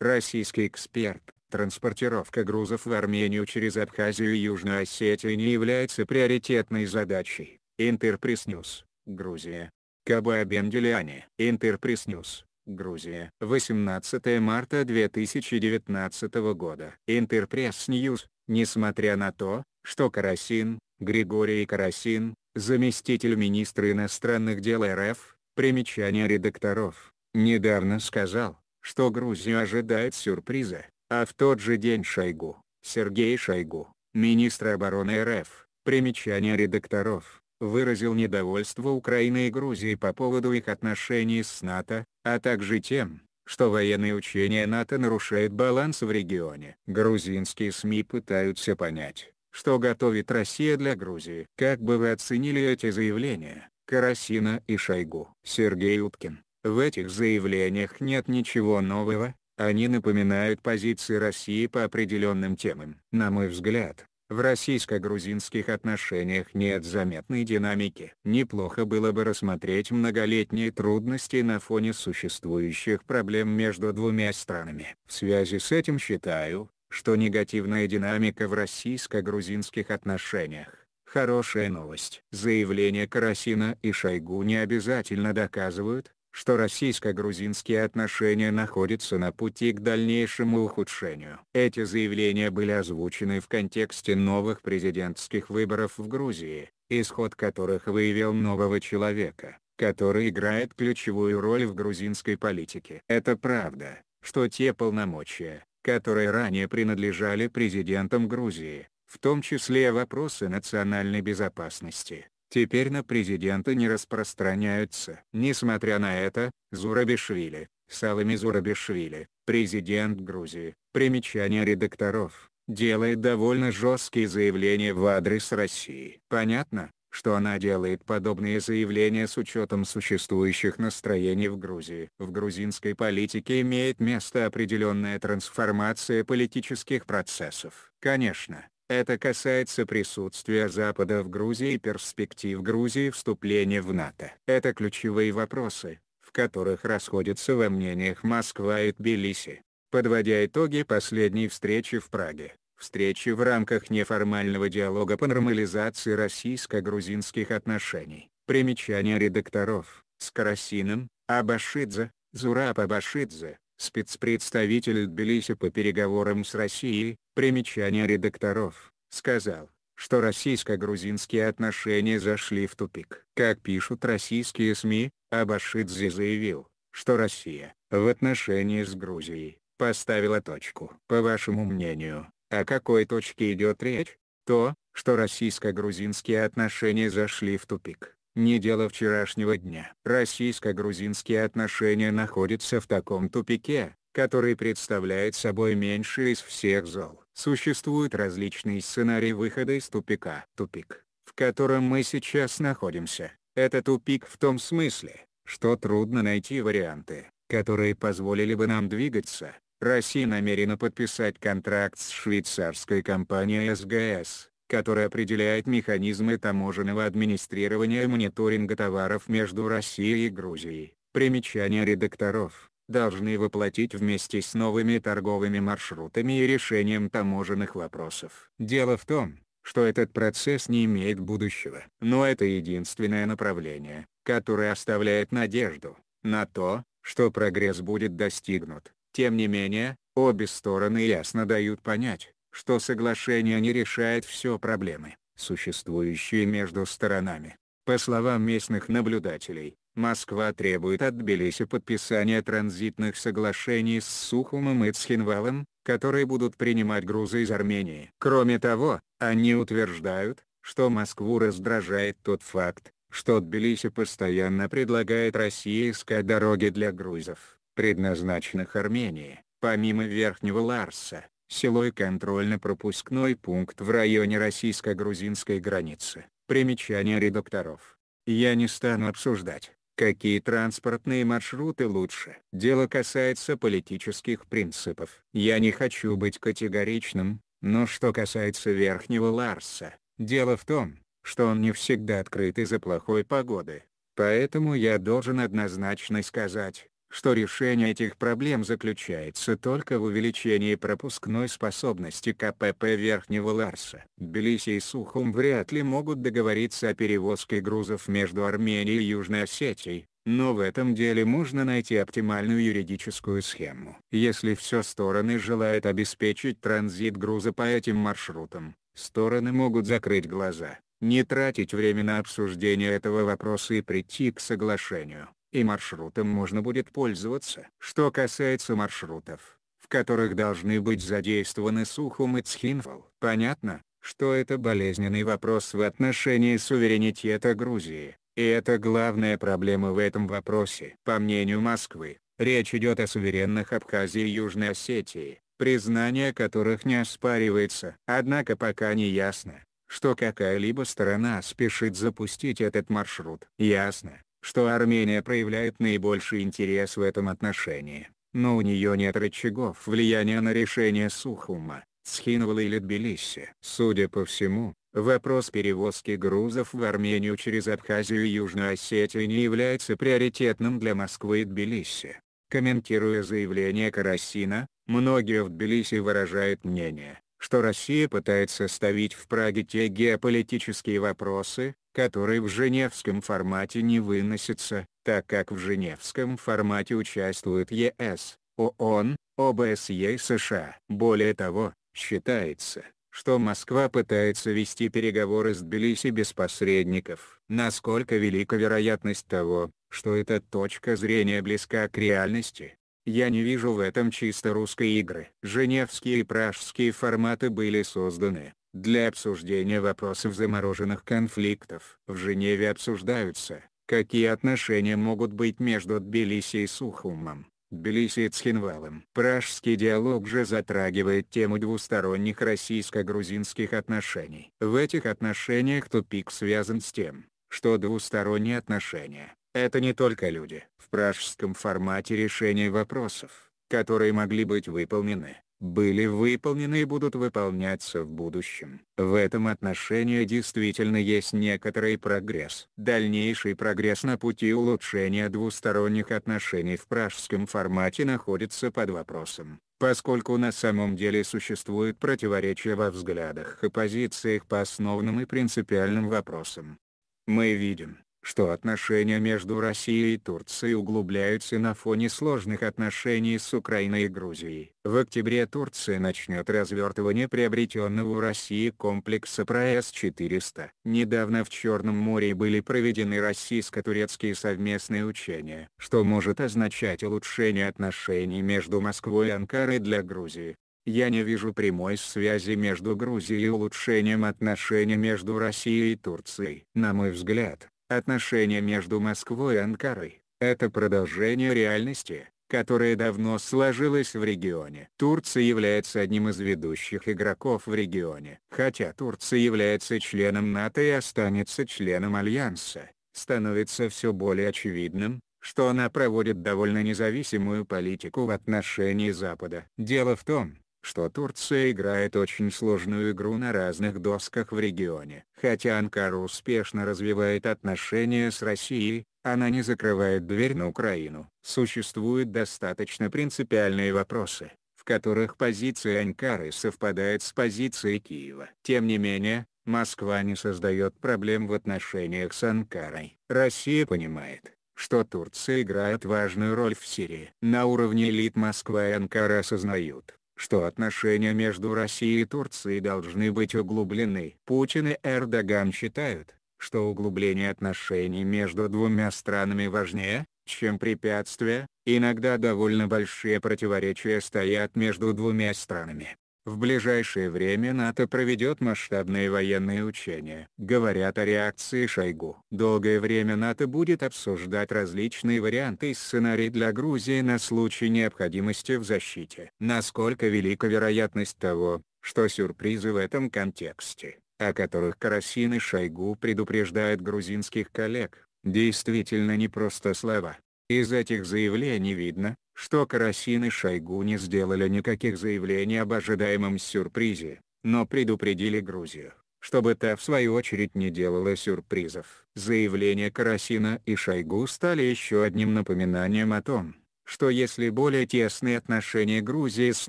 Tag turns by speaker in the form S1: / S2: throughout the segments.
S1: Российский эксперт. Транспортировка грузов в Армению через Абхазию и Южную Осетию не является приоритетной задачей. Интерпресс Ньюс. Грузия. Кабай Бенделяне. Интерпресс Ньюс. Грузия. 18 марта 2019 года. Интерпресс Ньюс. Несмотря на то, что Карасин, Григорий Карасин, заместитель министра иностранных дел РФ, примечание редакторов, недавно сказал, что Грузию ожидает сюрприза, а в тот же день Шойгу, Сергей Шойгу, министр обороны РФ, примечание редакторов, выразил недовольство Украины и Грузии по поводу их отношений с НАТО, а также тем, что военные учения НАТО нарушают баланс в регионе. Грузинские СМИ пытаются понять, что готовит Россия для Грузии. Как бы вы оценили эти заявления, Карасина и Шойгу? Сергей Уткин, в этих заявлениях нет ничего нового, они напоминают позиции России по определенным темам. На мой взгляд, в российско-грузинских отношениях нет заметной динамики. Неплохо было бы рассмотреть многолетние трудности на фоне существующих проблем между двумя странами. В связи с этим считаю, что негативная динамика в российско-грузинских отношениях Хорошая новость. Заявления Карасина и Шойгу не обязательно доказывают, что российско-грузинские отношения находятся на пути к дальнейшему ухудшению. Эти заявления были озвучены в контексте новых президентских выборов в Грузии, исход которых выявил нового человека, который играет ключевую роль в грузинской политике. Это правда, что те полномочия, которые ранее принадлежали президентам Грузии, в том числе вопросы национальной безопасности, теперь на президента не распространяются. Несмотря на это, Зурабишвили, Салами Зурабишвили, президент Грузии, примечание редакторов, делает довольно жесткие заявления в адрес России. Понятно, что она делает подобные заявления с учетом существующих настроений в Грузии. В грузинской политике имеет место определенная трансформация политических процессов. Конечно, это касается присутствия Запада в Грузии и перспектив Грузии вступления в НАТО. Это ключевые вопросы, в которых расходятся во мнениях Москва и Тбилиси. Подводя итоги последней встречи в Праге, встречи в рамках неформального диалога по нормализации российско-грузинских отношений. Примечания редакторов. С Карасином, Абашидзе, Зураб Абашидзе, спецпредставитель Тбилиси по переговорам с Россией, примечание редакторов, сказал, что российско-грузинские отношения зашли в тупик. Как пишут российские СМИ, Абашидзе заявил, что Россия, в отношении с Грузией, поставила точку. По вашему мнению, о какой точке идет речь? То, что российско-грузинские отношения зашли в тупик, не дело вчерашнего дня. Российско-грузинские отношения находятся в таком тупике, который представляет собой меньше из всех зол существуют различные сценарии выхода из тупика. Тупик, в котором мы сейчас находимся, это тупик в том смысле, что трудно найти варианты, которые позволили бы нам двигаться. Россия намерена подписать контракт с швейцарской компанией СГС, которая определяет механизмы таможенного администрирования и мониторинга товаров между Россией и Грузией. Примечание редакторов должны воплотить вместе с новыми торговыми маршрутами и решением таможенных вопросов. Дело в том, что этот процесс не имеет будущего. Но это единственное направление, которое оставляет надежду на то, что прогресс будет достигнут. Тем не менее, обе стороны ясно дают понять, что соглашение не решает все проблемы, существующие между сторонами. По словам местных наблюдателей, Москва требует от Тбилиси подписания транзитных соглашений с Сухумом и Цхинвалом, которые будут принимать грузы из Армении. Кроме того, они утверждают, что Москву раздражает тот факт, что Тбилиси постоянно предлагает России искать дороги для грузов, предназначенных Армении, помимо Верхнего Ларса, село и контрольно-пропускной пункт в районе российско-грузинской границы. Примечание редакторов. Я не стану обсуждать, какие транспортные маршруты лучше. Дело касается политических принципов. Я не хочу быть категоричным, но что касается Верхнего Ларса, дело в том, что он не всегда открыт из-за плохой погоды. Поэтому я должен однозначно сказать, что решение этих проблем заключается только в увеличении пропускной способности КПП Верхнего Ларса. Тбилиси и Сухум вряд ли могут договориться о перевозке грузов между Арменией и Южной Осетией, но в этом деле можно найти оптимальную юридическую схему. Если все стороны желают обеспечить транзит груза по этим маршрутам, стороны могут закрыть глаза, не тратить время на обсуждение этого вопроса и прийти к соглашению и маршрутом можно будет пользоваться. Что касается маршрутов, в которых должны быть задействованы Сухум и Цхинфал, понятно, что это болезненный вопрос в отношении суверенитета Грузии, и это главная проблема в этом вопросе. По мнению Москвы, речь идет о суверенных Абхазии и Южной Осетии, признание которых не оспаривается. Однако пока не ясно, что какая-либо сторона спешит запустить этот маршрут. Ясно, что Армения проявляет наибольший интерес в этом отношении, но у нее нет рычагов влияния на решение Сухума, Схинвала или Тбилиси. Судя по всему, вопрос перевозки грузов в Армению через Абхазию и Южную Осетию не является приоритетным для Москвы и Тбилиси. Комментируя заявление Карасина, многие в Тбилиси выражают мнение, что Россия пытается ставить в Праге те геополитические вопросы, которые в Женевском формате не выносятся, так как в Женевском формате участвуют ЕС, ООН, ОБСЕ и США. Более того, считается, что Москва пытается вести переговоры с Тбилиси без посредников. Насколько велика вероятность того, что эта точка зрения близка к реальности, я не вижу в этом чисто русской игры. Женевские и пражские форматы были созданы для обсуждения вопросов замороженных конфликтов. В Женеве обсуждаются, какие отношения могут быть между Тбилиси и Сухумом. Тбилиси и Цхинвалом. Пражский диалог же затрагивает тему двусторонних российско-грузинских отношений. В этих отношениях тупик связан с тем, что двусторонние отношения это не только люди. В пражском формате решения вопросов, которые могли быть выполнены, были выполнены и будут выполняться в будущем. В этом отношении действительно есть некоторый прогресс. Дальнейший прогресс на пути улучшения двусторонних отношений в пражском формате находится под вопросом, поскольку на самом деле существует противоречие во взглядах и позициях по основным и принципиальным вопросам. Мы видим, что отношения между Россией и Турцией углубляются на фоне сложных отношений с Украиной и Грузией. В октябре Турция начнет развертывание приобретенного у России комплекса ПРОЭС-400. Недавно в Черном море были проведены российско-турецкие совместные учения, что может означать улучшение отношений между Москвой и Анкарой для Грузии. Я не вижу прямой связи между Грузией и улучшением отношений между Россией и Турцией. На мой взгляд, Отношения между Москвой и Анкарой – это продолжение реальности, которая давно сложилась в регионе. Турция является одним из ведущих игроков в регионе. Хотя Турция является членом НАТО и останется членом Альянса, становится все более очевидным, что она проводит довольно независимую политику в отношении Запада. Дело в том, что Турция играет очень сложную игру на разных досках в регионе. Хотя Анкара успешно развивает отношения с Россией, она не закрывает дверь на Украину. Существуют достаточно принципиальные вопросы, в которых позиция Анкары совпадает с позицией Киева. Тем не менее, Москва не создает проблем в отношениях с Анкарой. Россия понимает, что Турция играет важную роль в Сирии. На уровне элит Москва и Анкара осознают, что отношения между Россией и Турцией должны быть углублены. Путин и Эрдоган считают, что углубление отношений между двумя странами важнее, чем препятствия, иногда довольно большие противоречия стоят между двумя странами. В ближайшее время НАТО проведет масштабные военные учения. Говорят о реакции Шойгу. Долгое время НАТО будет обсуждать различные варианты и сценарии для Грузии на случай необходимости в защите. Насколько велика вероятность того, что сюрпризы в этом контексте, о которых Карасин и Шойгу предупреждают грузинских коллег, действительно не просто слова. Из этих заявлений видно, что Карасин и Шойгу не сделали никаких заявлений об ожидаемом сюрпризе, но предупредили Грузию, чтобы та в свою очередь не делала сюрпризов. Заявления Карасина и Шойгу стали еще одним напоминанием о том, что если более тесные отношения Грузии с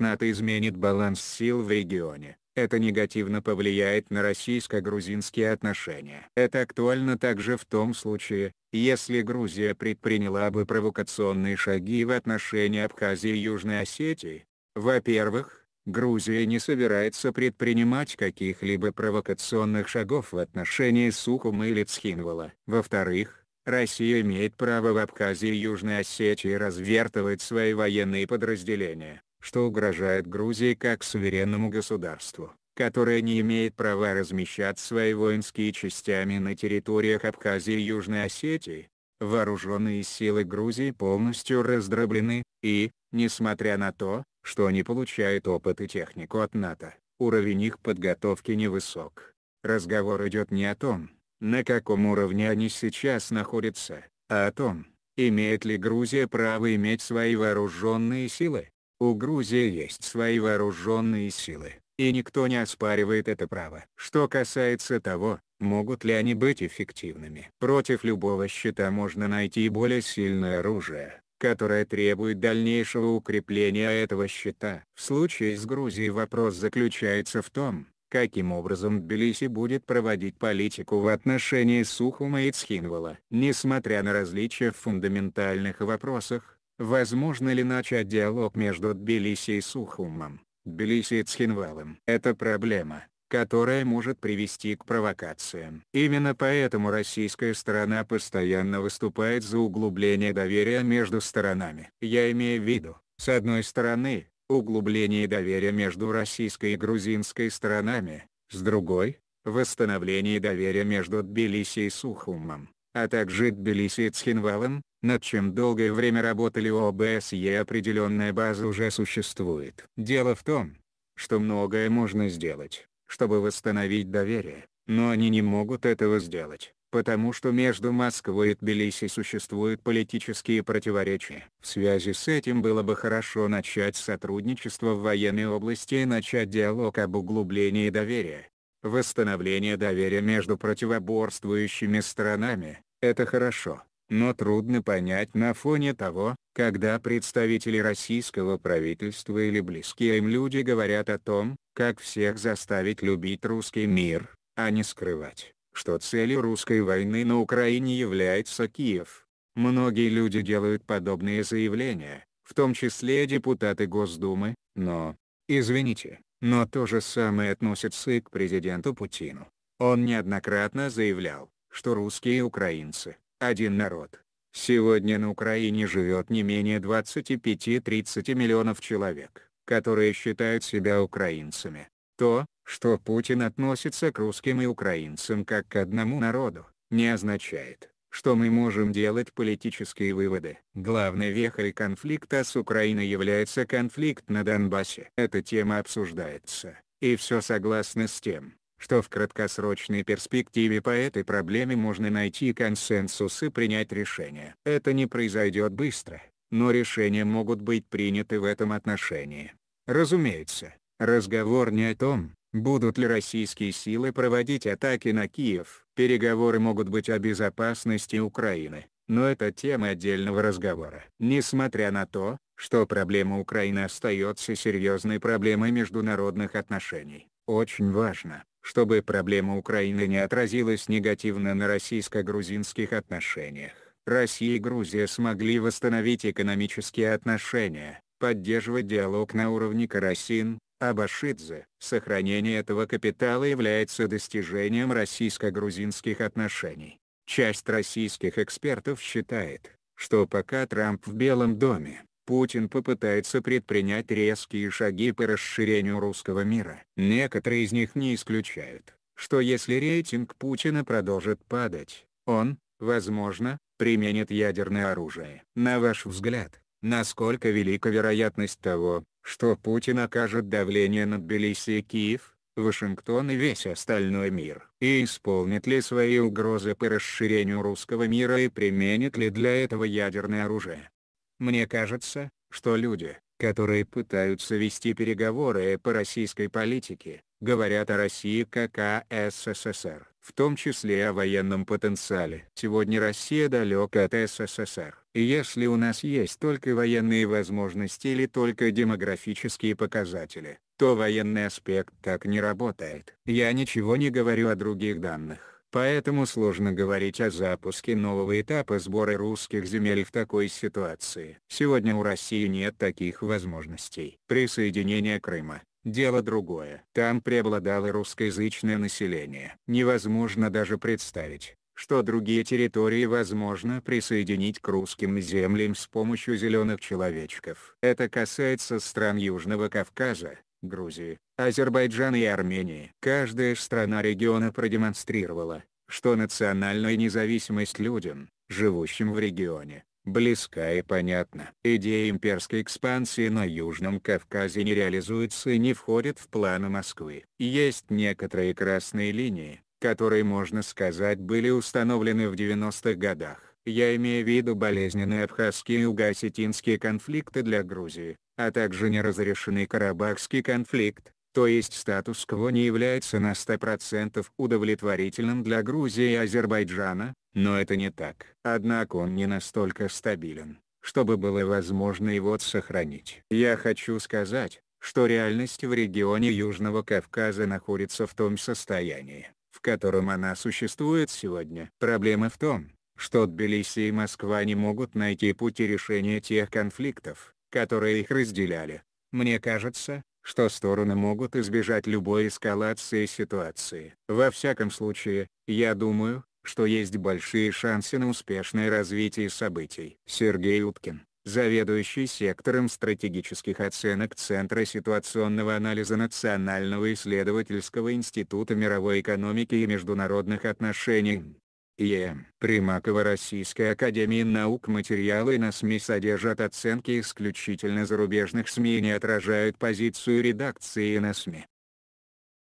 S1: НАТО изменит баланс сил в регионе, это негативно повлияет на российско-грузинские отношения. Это актуально также в том случае, если Грузия предприняла бы провокационные шаги в отношении Абхазии и Южной Осетии, во-первых, Грузия не собирается предпринимать каких-либо провокационных шагов в отношении Сухума или Цхинвала. Во-вторых, Россия имеет право в Абхазии и Южной Осетии развертывать свои военные подразделения, что угрожает Грузии как суверенному государству которая не имеет права размещать свои воинские частями на территориях Абхазии и Южной Осетии. Вооруженные силы Грузии полностью раздроблены, и, несмотря на то, что они получают опыт и технику от НАТО, уровень их подготовки невысок. Разговор идет не о том, на каком уровне они сейчас находятся, а о том, имеет ли Грузия право иметь свои вооруженные силы. У Грузии есть свои вооруженные силы, и никто не оспаривает это право. Что касается того, могут ли они быть эффективными. Против любого щита можно найти более сильное оружие, которое требует дальнейшего укрепления этого щита. В случае с Грузией вопрос заключается в том, каким образом Тбилиси будет проводить политику в отношении Сухума и Цхинвала. Несмотря на различия в фундаментальных вопросах, возможно ли начать диалог между Тбилиси и Сухумом, Тбилиси и Цхинвалом. Это проблема, которая может привести к провокациям. Именно поэтому российская сторона постоянно выступает за углубление доверия между сторонами. Я имею в виду, с одной стороны, углубление доверия между российской и грузинской сторонами, с другой, восстановление доверия между Тбилиси и Сухумом а также Тбилиси и Цхинвалом, над чем долгое время работали ОБСЕ определенная база уже существует. Дело в том, что многое можно сделать, чтобы восстановить доверие, но они не могут этого сделать, потому что между Москвой и Тбилиси существуют политические противоречия. В связи с этим было бы хорошо начать сотрудничество в военной области и начать диалог об углублении доверия Восстановление доверия между противоборствующими сторонами – это хорошо, но трудно понять на фоне того, когда представители российского правительства или близкие им люди говорят о том, как всех заставить любить русский мир, а не скрывать, что целью русской войны на Украине является Киев. Многие люди делают подобные заявления, в том числе депутаты Госдумы, но, извините, но то же самое относится и к президенту Путину. Он неоднократно заявлял, что русские и украинцы – один народ. Сегодня на Украине живет не менее 25-30 миллионов человек, которые считают себя украинцами. То, что Путин относится к русским и украинцам как к одному народу, не означает, что мы можем делать политические выводы. Главной вехой конфликта с Украиной является конфликт на Донбассе. Эта тема обсуждается, и все согласны с тем, что в краткосрочной перспективе по этой проблеме можно найти консенсус и принять решение. Это не произойдет быстро, но решения могут быть приняты в этом отношении. Разумеется, разговор не о том, Будут ли российские силы проводить атаки на Киев? Переговоры могут быть о безопасности Украины, но это тема отдельного разговора. Несмотря на то, что проблема Украины остается серьезной проблемой международных отношений, очень важно, чтобы проблема Украины не отразилась негативно на российско-грузинских отношениях. Россия и Грузия смогли восстановить экономические отношения, поддерживать диалог на уровне Карасин, Абашидзе, сохранение этого капитала является достижением российско-грузинских отношений. Часть российских экспертов считает, что пока Трамп в Белом доме, Путин попытается предпринять резкие шаги по расширению русского мира. Некоторые из них не исключают, что если рейтинг Путина продолжит падать, он, возможно, применит ядерное оружие. На ваш взгляд, насколько велика вероятность того, что Путин окажет давление на Тбилиси и Киев, Вашингтон и весь остальной мир. И исполнит ли свои угрозы по расширению русского мира и применит ли для этого ядерное оружие. Мне кажется, что люди, которые пытаются вести переговоры по российской политике, говорят о России как о СССР в том числе о военном потенциале. Сегодня Россия далека от СССР. И если у нас есть только военные возможности или только демографические показатели, то военный аспект так не работает. Я ничего не говорю о других данных. Поэтому сложно говорить о запуске нового этапа сбора русских земель в такой ситуации. Сегодня у России нет таких возможностей. Присоединение Крыма Дело другое. Там преобладало русскоязычное население. Невозможно даже представить, что другие территории возможно присоединить к русским землям с помощью зеленых человечков. Это касается стран Южного Кавказа, Грузии, Азербайджана и Армении. Каждая страна региона продемонстрировала, что национальная независимость людям, живущим в регионе, близка и понятна. Идея имперской экспансии на Южном Кавказе не реализуется и не входит в планы Москвы. Есть некоторые красные линии, которые, можно сказать, были установлены в 90-х годах. Я имею в виду болезненные абхазские и угасетинские конфликты для Грузии, а также неразрешенный Карабахский конфликт, то есть статус-кво не является на 100% удовлетворительным для Грузии и Азербайджана, но это не так. Однако он не настолько стабилен, чтобы было возможно его сохранить. Я хочу сказать, что реальность в регионе Южного Кавказа находится в том состоянии, в котором она существует сегодня. Проблема в том, что Тбилиси и Москва не могут найти пути решения тех конфликтов, которые их разделяли. Мне кажется, что стороны могут избежать любой эскалации ситуации. Во всяком случае, я думаю, что есть большие шансы на успешное развитие событий. Сергей Уткин, заведующий сектором стратегических оценок Центра ситуационного анализа Национального исследовательского института мировой экономики и международных отношений. Е. Примакова Российской Академии Наук материалы на СМИ содержат оценки исключительно зарубежных СМИ и не отражают позицию редакции на СМИ.